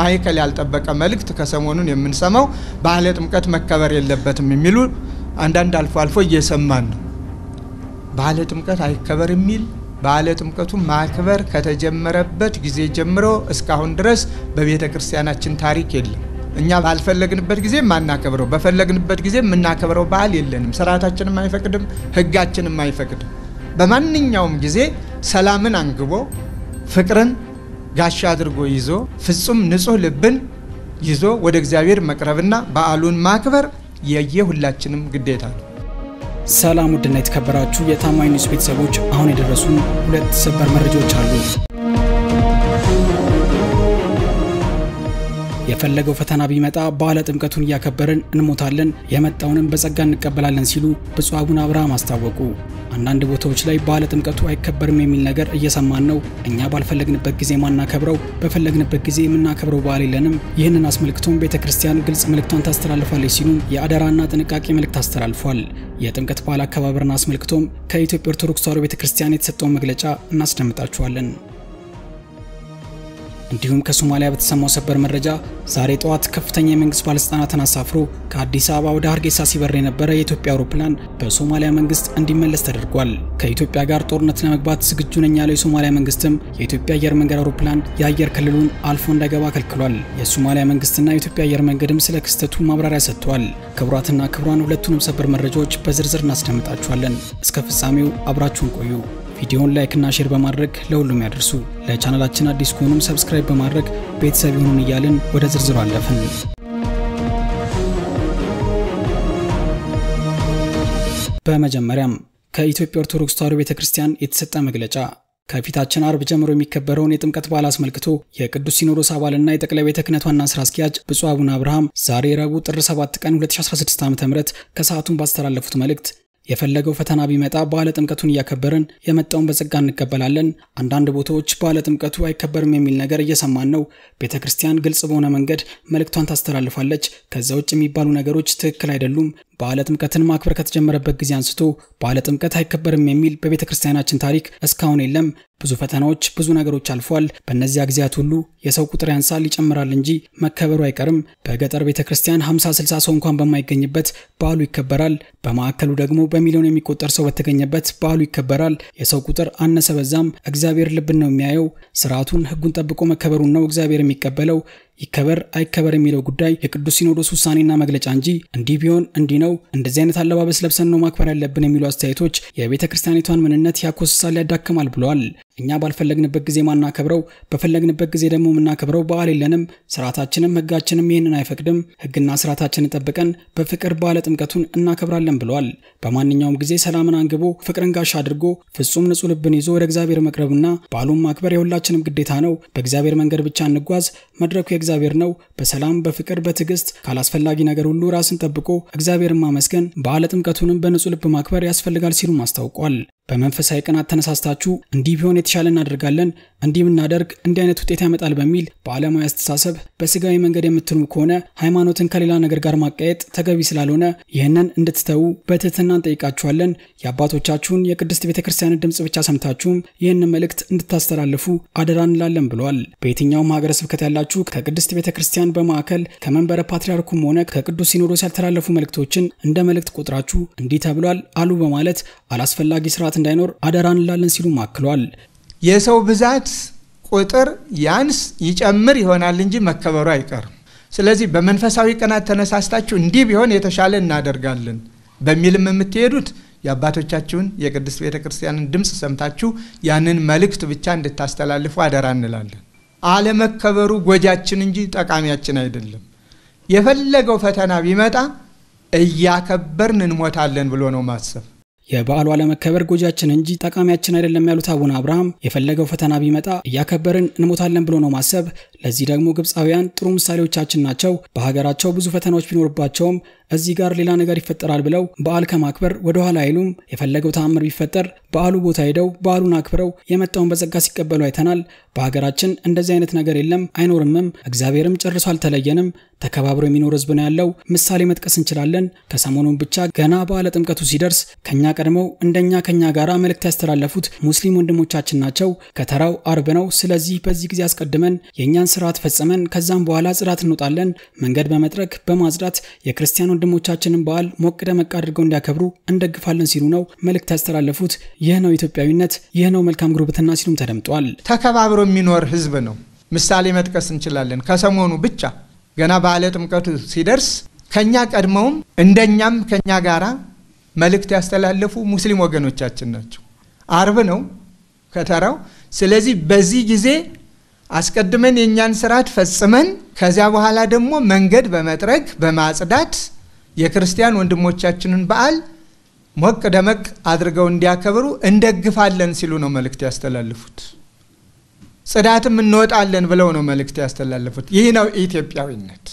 ማዕከል ያልጠበቀ መልእክት ከሰሞኑን የምንሰማው ባህለ ጥምቀት መከበር የለበትም የሚሉ አንዳንድ አልፎ አልፎ እየሰማን ነው። ባህለ ጥምቀት አይከበር የሚል በአለ ጥምቀቱ ማክበር ከተጀመረበት ጊዜ ጀምሮ እስካሁን ድረስ በቤተ ክርስቲያናችን ታሪክ የለም። እኛ ባልፈለግንበት ጊዜ ማናከብረው፣ በፈለግንበት ጊዜ የምናከብረው በዓል የለንም። ስርዓታችንም አይፈቅድም፣ ህጋችንም አይፈቅድም። በማንኛውም ጊዜ ሰላምን አንግቦ ፍቅርን ጋሻ አድርጎ ይዞ ፍጹም ንጹህ ልብን ይዞ ወደ እግዚአብሔር መቅረብና በዓሉን ማክበር የየሁላችንም ግዴታ ነው። ሰላም ውድና የተከበራችሁ የታማኝ ኒውስ ቤተሰቦች፣ አሁን የደረሱን ሁለት ሰበር መረጃዎች አሉ። የፈለገው ፈተና ቢመጣ በዓለ ጥምቀቱን እያከበርን እንሞታለን፣ የመጣውንም በጸጋ እንቀበላለን ሲሉ ብፁዕ አቡነ አብርሃም አስታወቁ። አንዳንድ ቦታዎች ላይ በዓለ ጥምቀቱ አይከበርም የሚል ነገር እየሰማን ነው። እኛ ባልፈለግንበት ጊዜ ማናከብረው፣ በፈለግንበት ጊዜ የምናከብረው በዓል የለንም። ይህንን አስመልክቶም ቤተ ክርስቲያን ግልጽ መልእክቷን ታስተላልፋለች ሲሉም የአደራና ጥንቃቄ መልእክት አስተላልፏል። የጥምቀት በዓል አከባበርን አስመልክቶም ከኢትዮጵያ ኦርቶዶክስ ተዋሕዶ ቤተ ክርስቲያን የተሰጠውን መግለጫ እናስደምጣችኋለን። እንዲሁም ከሶማሊያ በተሰማው ሰበር መረጃ ዛሬ ጠዋት ከፍተኛ የመንግስት ባለስልጣናትን አሳፍሮ ከአዲስ አበባ ወደ ሀርጌሳ ሲበር የነበረ የኢትዮጵያ አውሮፕላን በሶማሊያ መንግስት እንዲመለስ ተደርጓል። ከኢትዮጵያ ጋር ጦርነት ለመግባት ዝግጁ ነኝ ያለው የሶማሊያ መንግስትም የኢትዮጵያ አየር መንገድ አውሮፕላን የአየር ክልሉን አልፎ እንዳይገባ ከልክሏል። የሶማሊያ መንግስትና የኢትዮጵያ አየር መንገድም ስለ ክስተቱ ማብራሪያ ሰጥተዋል። ክቡራትና ክቡራን ሁለቱንም ሰበር መረጃዎች በዝርዝር እናስደምጣችኋለን። እስከ ፍጻሜው አብራችሁን ቆዩ። ቪዲዮውን ላይክና ሼር በማድረግ ለሁሉም ያደርሱ። ለቻናላችን አዲስ ከሆኑም ሰብስክራይብ በማድረግ ቤተሰብ ይሁኑን እያልን ወደ ዝርዝሩ አለፍን። በመጀመሪያም ከኢትዮጵያ ኦርቶዶክስ ተዋሕዶ ቤተ ክርስቲያን የተሰጠ መግለጫ ከፊታችን አርብ ጀምሮ የሚከበረውን የጥምቀት በዓል አስመልክቶ የቅዱስ ሲኖዶስ አባልና የጠቅላይ ቤተ ክህነት ዋና ስራ አስኪያጅ ብፁዕ አቡነ አብርሃም ዛሬ ረቡዕ ጥር 7 ቀን 2016 ዓ ም ከሰዓቱን ባስተላለፉት መልእክት የፈለገው ፈተና ቢመጣ በዓለ ጥምቀቱን እያከበርን የመጣውን በጸጋ እንቀበላለን። አንዳንድ ቦታዎች በዓለ ጥምቀቱ አይከበርም የሚል ነገር እየሰማን ነው። ቤተ ክርስቲያን ግልጽ በሆነ መንገድ መልእክቷን ታስተላልፋለች። ከዛ ውጭ የሚባሉ ነገሮች ትክክል አይደሉም። በዓለ ጥምቀትን ማክበር ከተጀመረበት ጊዜ አንስቶ በዓለ ጥምቀት አይከበርም የሚል በቤተ ክርስቲያናችን ታሪክ እስካሁን የለም። ብዙ ፈተናዎች፣ ብዙ ነገሮች አልፏል። በእነዚያ ጊዜያት ሁሉ የሰው ቁጥር ያንሳል ይጨምራል እንጂ መከበሩ አይቀርም። በገጠር ቤተ ክርስቲያን 50 60 ሰው እንኳን በማይገኝበት በዓሉ ይከበራል። በማዕከሉ ደግሞ በሚሊዮን የሚቆጠር ሰው በተገኘበት በዓሉ ይከበራል። የሰው ቁጥር አነሰ በዛም እግዚአብሔር ልብን ነው የሚያየው። ስርዓቱን ህጉን ጠብቆ መከበሩን ነው እግዚአብሔር የሚቀበለው። ይከበር አይከበር የሚለው ጉዳይ የቅዱስ ሲኖዶስ ውሳኔና መግለጫ እንጂ እንዲህ ቢሆን እንዲህ ነው፣ እንደዚህ አይነት አለባበስ ለብሰን ነው ማክበር ያለብን የሚሉ አስተያየቶች የቤተ ክርስቲያኒቷን ምንነት ያኮስሳል፣ ያዳክማል ብለዋል። እኛ ባልፈለግንበት ጊዜ ማናከብረው፣ በፈለግንበት ጊዜ ደግሞ የምናከብረው በዓል የለንም። ስርዓታችንም ህጋችንም ይህንን አይፈቅድም። ህግና ስርዓታችንን ጠብቀን በፍቅር በዓለ ጥምቀቱን እናከብራለን ብለዋል። በማንኛውም ጊዜ ሰላምን አንግቦ ፍቅርን ጋሻ አድርጎ ፍጹም ንጹህ ልብን ይዞ ወደ እግዚአብሔር መቅረብና በዓሉን ማክበር የሁላችንም ግዴታ ነው። በእግዚአብሔር መንገድ ብቻ እንጓዝ። መድረኩ የእግዚአብሔር ነው። በሰላም በፍቅር በትዕግስት ካላስፈላጊ ነገር ሁሉ ራስን ጠብቆ እግዚአብሔርን ማመስገን በዓለ ጥምቀቱንም በንጹህ ልብ ማክበር ያስፈልጋል ሲሉም አስታውቋል። በመንፈሳዊ ቅናት ተነሳስታችሁ እንዲህ ቢሆን የተሻለ እናደርጋለን እንዲህ ብናደርግ እንዲህ አይነት ውጤት ያመጣል በሚል በዓለማዊ አስተሳሰብ በስጋዊ መንገድ የምትኑ ከሆነ ሃይማኖትን ከሌላ ነገር ጋር ማቀየጥ ተገቢ ስላልሆነ ይህንን እንድትተዉ በትህትና እንጠይቃችኋለን። የአባቶቻችሁን የቅድስት ቤተ ክርስቲያንን ድምፅ ብቻ ሰምታችሁም ይህንን መልእክት እንድታስተላልፉ አደራ እንላለን ብሏል። በየትኛውም ሀገረ ስብከት ያላችሁ ከቅድስት ቤተ ክርስቲያን በማዕከል ከመንበረ ፓትርያርኩም ሆነ ከቅዱስ ሲኖዶስ ያልተላለፉ መልእክቶችን እንደ መልእክት ቁጥራችሁ እንዲህ ተብሏል አሉ በማለት አላስፈላጊ ስርዓት እንዳይኖር አደራ እንላለን ሲሉ አክሏል። የሰው ብዛት ቁጥር ያንስ ይጨምር ይሆናል እንጂ መከበሩ አይቀርም። ስለዚህ በመንፈሳዊ ቀናት ተነሳስታችሁ እንዲህ ቢሆን የተሻለ እናደርጋለን በሚልም የምትሄዱት የአባቶቻችሁን የቅድስት ቤተ ክርስቲያንን ድምፅ ሰምታችሁ ያንን መልእክት ብቻ እንድታስተላልፉ አደራ እንላለን። አለመከበሩ ጎጃችን እንጂ ጠቃሚያችን አይደለም። የፈለገው ፈተና ቢመጣ እያከበርን እንሞታለን ብሎ ነው ማሰብ የበዓሉ አለመከበር ጎጃችን እንጂ ጠቃሚያችን አይደለም ያሉት አቡነ አብርሃም የፈለገው ፈተና ቢመጣ እያከበርን እንሞታለን ብሎ ነው ማሰብ ለዚህ ደግሞ ግብፃውያን ጥሩ ምሳሌዎቻችን ናቸው። በሀገራቸው ብዙ ፈተናዎች ቢኖርባቸውም እዚህ ጋር ሌላ ነገር ይፈጠራል ብለው በዓል ከማክበር ወደኋላ አይሉም። የፈለገው ተአምር ቢፈጠር በዓሉ ቦታ ሄደው በዓሉን አክብረው የመጣውን በጸጋ ሲቀበሉ አይተናል። በሀገራችን እንደዚህ አይነት ነገር የለም አይኖርምም። እግዚአብሔርም ጨርሶ አልተለየንም። ተከባብሮ የሚኖር ህዝብ ነው ያለው። ምሳሌ መጥቀስ እንችላለን። ከሰሞኑን ብቻ ገና በዓለ ጥምቀቱ ሲደርስ ከኛ ቀድመው እንደኛ ከኛ ጋር መልእክት ያስተላለፉት ሙስሊም ወንድሞቻችን ናቸው። ከተራው አርብ ነው። ስለዚህ በዚህ ጊዜ አስቀድመን የእኛን የቤተክርስቲያን ስርዓት ፈጽመን ከዛም በኋላ ጽዳት እንወጣለን። መንገድ በመጥረግ በማጽዳት የክርስቲያን ወንድሞቻችንን በዓል ሞቅ ደመቅ አድርገው እንዲያከብሩ እንደግፋለን ሲሉ ነው መልእክት ያስተላለፉት። ይህ ነው ኢትዮጵያዊነት፣ ይህ ነው መልካም ጉርብትና ሲሉም ተደምጧል። ተከባብሮ የሚኖር ህዝብ ነው። ምሳሌ መጥቀስ እንችላለን። ከሰሞኑ ብቻ ገና በዓለ ጥምቀቱ ሲደርስ ከኛ ቀድመውም እንደኛም ከኛ ጋራ መልእክት ያስተላለፉ ሙስሊም ወገኖቻችን ናቸው። አርብ ነው ከተራው። ስለዚህ በዚህ ጊዜ አስቀድመን የእኛን ስርዓት ፈጽመን ከዚያ በኋላ ደግሞ መንገድ በመጥረግ በማጽዳት የክርስቲያን ወንድሞቻችንን በዓል ሞቅ ደመቅ አድርገው እንዲያከብሩ እንደግፋለን ሲሉ ነው መልእክት ያስተላልፉት። ጽዳትም እንወጣለን ብለው ነው መልእክት ያስተላለፉት። ይህ ነው ኢትዮጵያዊነት፣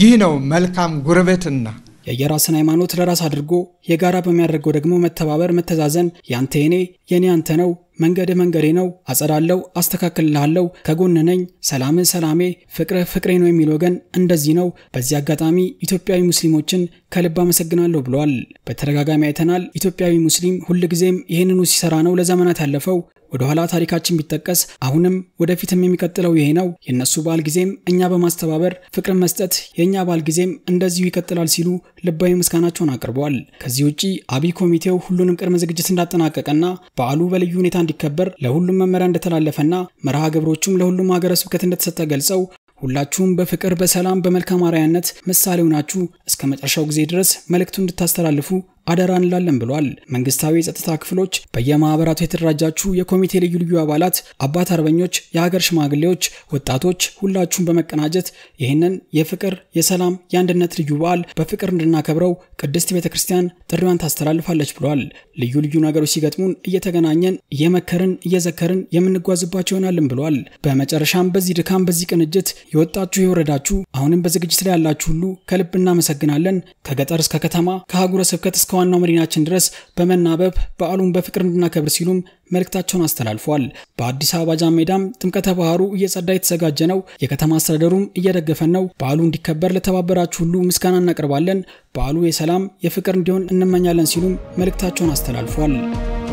ይህ ነው መልካም ጉርብትና። የየራስን ሃይማኖት ለራስ አድርጎ የጋራ በሚያደርገው ደግሞ መተባበር፣ መተዛዘን፣ ያንተ የኔ የኔ አንተ ነው መንገድ መንገዴ ነው፣ አጸዳለው፣ አስተካክልልሃለው፣ ከጎን ነኝ፣ ሰላም ሰላሜ፣ ፍቅር ፍቅሬ ነው የሚል ወገን እንደዚህ ነው። በዚህ አጋጣሚ ኢትዮጵያዊ ሙስሊሞችን ከልብ አመሰግናለሁ ብለዋል። በተደጋጋሚ አይተናል። ኢትዮጵያዊ ሙስሊም ሁልጊዜም ይህንኑ ሲሰራ ነው ለዘመናት ያለፈው። ወደ ኋላ ታሪካችን ቢጠቀስ አሁንም ወደፊትም የሚቀጥለው ይሄ ነው። የእነሱ በዓል ጊዜም እኛ በማስተባበር ፍቅር መስጠት፣ የእኛ በዓል ጊዜም እንደዚሁ ይቀጥላል ሲሉ ልባዊ ምስጋናቸውን አቅርበዋል። ከዚህ ውጪ አብይ ኮሚቴው ሁሉንም ቅድመ ዝግጅት እንዳጠናቀቀና በዓሉ በልዩ ሁኔታ እንዲከበር ለሁሉም መመሪያ እንደተላለፈና መርሃ ግብሮቹም ለሁሉም ሀገረ ስብከት እንደተሰጠ ገልጸው ሁላችሁም በፍቅር፣ በሰላም፣ በመልካም አርአያነት ምሳሌ ሆናችሁ እስከ መጨረሻው ጊዜ ድረስ መልእክቱ እንድታስተላልፉ አደራ እንላለን ብሏል። መንግስታዊ የጸጥታ ክፍሎች፣ በየማህበራቱ የተደራጃችሁ የኮሚቴ ልዩ ልዩ አባላት፣ አባት አርበኞች፣ የሀገር ሽማግሌዎች፣ ወጣቶች ሁላችሁን በመቀናጀት ይህንን የፍቅር የሰላም፣ የአንድነት ልዩ በዓል በፍቅር እንድናከብረው ቅድስት ቤተ ክርስቲያን ጥሪዋን ታስተላልፋለች ብሏል። ልዩ ልዩ ነገሮች ሲገጥሙን እየተገናኘን እየመከርን እየዘከርን የምንጓዝባቸው ይሆናልን ብሏል። በመጨረሻም በዚህ ድካም በዚህ ቅንጅት የወጣችሁ የወረዳችሁ አሁንም በዝግጅት ላይ ያላችሁ ሁሉ ከልብ እናመሰግናለን። ከገጠር እስከ ከተማ ከአህጉረ ስብከት እስከ ዋናው መዲናችን ድረስ በመናበብ በዓሉን በፍቅር እንድናከብር ሲሉም መልእክታቸውን አስተላልፏል። በአዲስ አበባ ጃን ሜዳም ጥምቀተ ባህሩ እየጸዳ የተዘጋጀ ነው። የከተማ አስተዳደሩም እየደገፈን ነው። በዓሉ እንዲከበር ለተባበራችሁ ሁሉ ምስጋና እናቀርባለን። በዓሉ የሰላም የፍቅር እንዲሆን እንመኛለን ሲሉም መልእክታቸውን አስተላልፏል።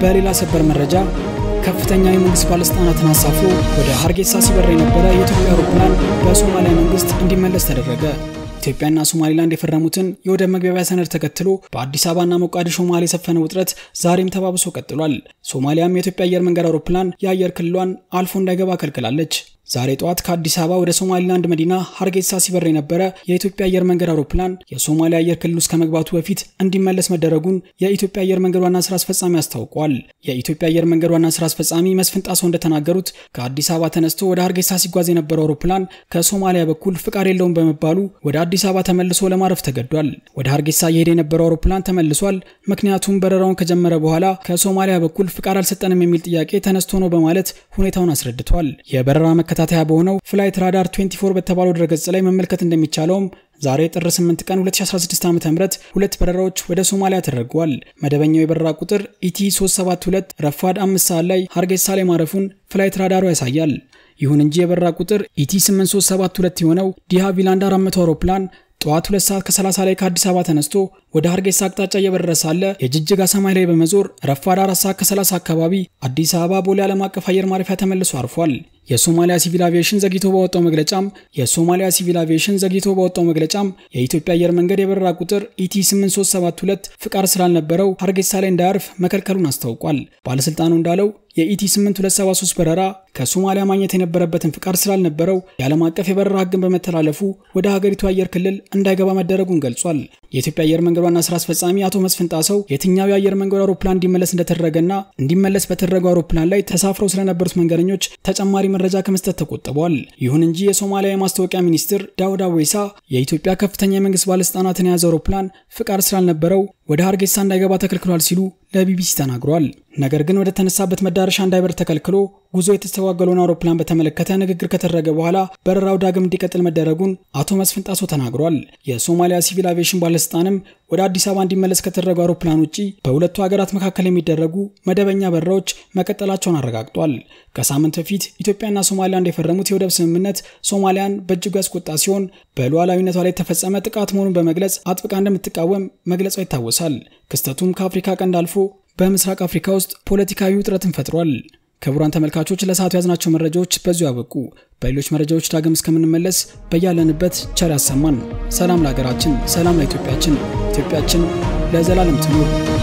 በሌላ ሰበር መረጃ ከፍተኛ የመንግስት ባለስልጣናትን አሳፍሮ ወደ ሀርጌሳ ሲበራ የነበረ የኢትዮጵያ አውሮፕላን በሶማሊያ መንግስት እንዲመለስ ተደረገ። ኢትዮጵያና ሶማሌላንድ የፈረሙትን የወደብ መግቢያ ሰነድ ተከትሎ በአዲስ አበባና ሞቃዲሾ መሀል የሰፈነ ውጥረት ዛሬም ተባብሶ ቀጥሏል። ሶማሊያም የኢትዮጵያ አየር መንገድ አውሮፕላን የአየር ክልሏን አልፎ እንዳይገባ ከልክላለች። ዛሬ ጠዋት ከአዲስ አበባ ወደ ሶማሊላንድ መዲና ሀርጌሳ ሲበር የነበረ የኢትዮጵያ አየር መንገድ አውሮፕላን የሶማሊያ አየር ክልል ውስጥ ከመግባቱ በፊት እንዲመለስ መደረጉን የኢትዮጵያ አየር መንገድ ዋና ስራ አስፈጻሚ አስታውቋል። የኢትዮጵያ አየር መንገድ ዋና ስራ አስፈጻሚ መስፍን ጣሰው እንደተናገሩት ከአዲስ አበባ ተነስቶ ወደ ሀርጌሳ ሲጓዝ የነበረው አውሮፕላን ከሶማሊያ በኩል ፍቃድ የለውም በመባሉ ወደ አዲስ አበባ ተመልሶ ለማረፍ ተገዷል። ወደ ሀርጌሳ እየሄደ የነበረው አውሮፕላን ተመልሷል። ምክንያቱም በረራውን ከጀመረ በኋላ ከሶማሊያ በኩል ፍቃድ አልሰጠንም የሚል ጥያቄ ተነስቶ ነው በማለት ሁኔታውን አስረድቷል። የበረራ መከታ መከታተያ በሆነው ፍላይት ራዳር 24 በተባለው ድረገጽ ላይ መመልከት እንደሚቻለውም ዛሬ ጥር 8 ቀን 2016 ዓ ም ሁለት በረራዎች ወደ ሶማሊያ ተደርገዋል። መደበኛው የበረራ ቁጥር ኢቲ e 372 ረፋድ 5 ሰዓት ላይ ሀርጌሳ ላይ ማረፉን ፍላይት ራዳሩ ያሳያል። ይሁን እንጂ የበረራ ቁጥር ኢቲ e 8372 የሆነው ዲሃ 400 አውሮፕላን ጠዋት ሁለት ሰዓት ከ30 ላይ ከአዲስ አበባ ተነስቶ ወደ ሀርጌሳ አቅጣጫ እየበረረ ሳለ የጅጅጋ ሰማይ ላይ በመዞር ረፋድ አራት ሰዓት ከ30 አካባቢ አዲስ አበባ ቦሌ ዓለም አቀፍ አየር ማረፊያ ተመልሶ አርፏል። የሶማሊያ ሲቪል አቪዬሽን ዘግይቶ በወጣው መግለጫም የሶማሊያ ሲቪል አቪዬሽን ዘግይቶ በወጣው መግለጫም የኢትዮጵያ አየር መንገድ የበረራ ቁጥር ኢቲ 8372 ፍቃድ ስላልነበረው ሀርጌሳ ላይ እንዳያርፍ መከልከሉን አስታውቋል። ባለስልጣኑ እንዳለው የኢቲ 8273 በረራ ከሶማሊያ ማግኘት የነበረበትን ፍቃድ ስላልነበረው የዓለም አቀፍ የበረራ ህግን በመተላለፉ ወደ ሀገሪቱ አየር ክልል እንዳይገባ መደረጉን ገልጿል። የኢትዮጵያ አየር መንገድ ዋና ስራ አስፈጻሚ አቶ መስፍን ጣሰው የትኛው የአየር መንገድ አውሮፕላን እንዲመለስ እንደተደረገና እንዲመለስ በተደረገው አውሮፕላን ላይ ተሳፍረው ስለነበሩት መንገደኞች ተጨማሪ መረጃ ከመስጠት ተቆጥቧል። ይሁን እንጂ የሶማሊያ የማስታወቂያ ሚኒስትር ዳውድ አዌሳ የኢትዮጵያ ከፍተኛ የመንግስት ባለስልጣናትን የያዘ አውሮፕላን ፍቃድ ስላልነበረው ወደ ሀርጌሳ እንዳይገባ ተከልክሏል ሲሉ ለቢቢሲ ተናግሯል። ነገር ግን ወደ ተነሳበት መዳረሻ እንዳይበር ተከልክሎ ጉዞ የተስተጓገለውን አውሮፕላን በተመለከተ ንግግር ከተደረገ በኋላ በረራው ዳግም እንዲቀጥል መደረጉን አቶ መስፍን ጣሶ ተናግሯል። የሶማሊያ ሲቪል አቪዬሽን ባለስልጣንም ወደ አዲስ አበባ እንዲመለስ ከተደረጉ አውሮፕላን ውጪ በሁለቱ ሀገራት መካከል የሚደረጉ መደበኛ በረራዎች መቀጠላቸውን አረጋግጧል። ከሳምንት በፊት ኢትዮጵያና ሶማሊያ የፈረሙት የወደብ ስምምነት ሶማሊያን በእጅጉ ያስቆጣ ሲሆን በሉዓላዊነቷ ላይ የተፈጸመ ጥቃት መሆኑን በመግለጽ አጥብቃ እንደምትቃወም መግለጿ ይታወሳል። ክስተቱም ከአፍሪካ ቀንድ አልፎ በምስራቅ አፍሪካ ውስጥ ፖለቲካዊ ውጥረትን ፈጥሯል። ክቡራን ተመልካቾች ለሰዓቱ ያዝናቸው መረጃዎች በዚሁ ያበቁ። በሌሎች መረጃዎች ዳግም እስከምንመለስ በያለንበት ቸር ያሰማን። ሰላም ለሀገራችን፣ ሰላም ለኢትዮጵያችን። ኢትዮጵያችን ለዘላለም ትኑር።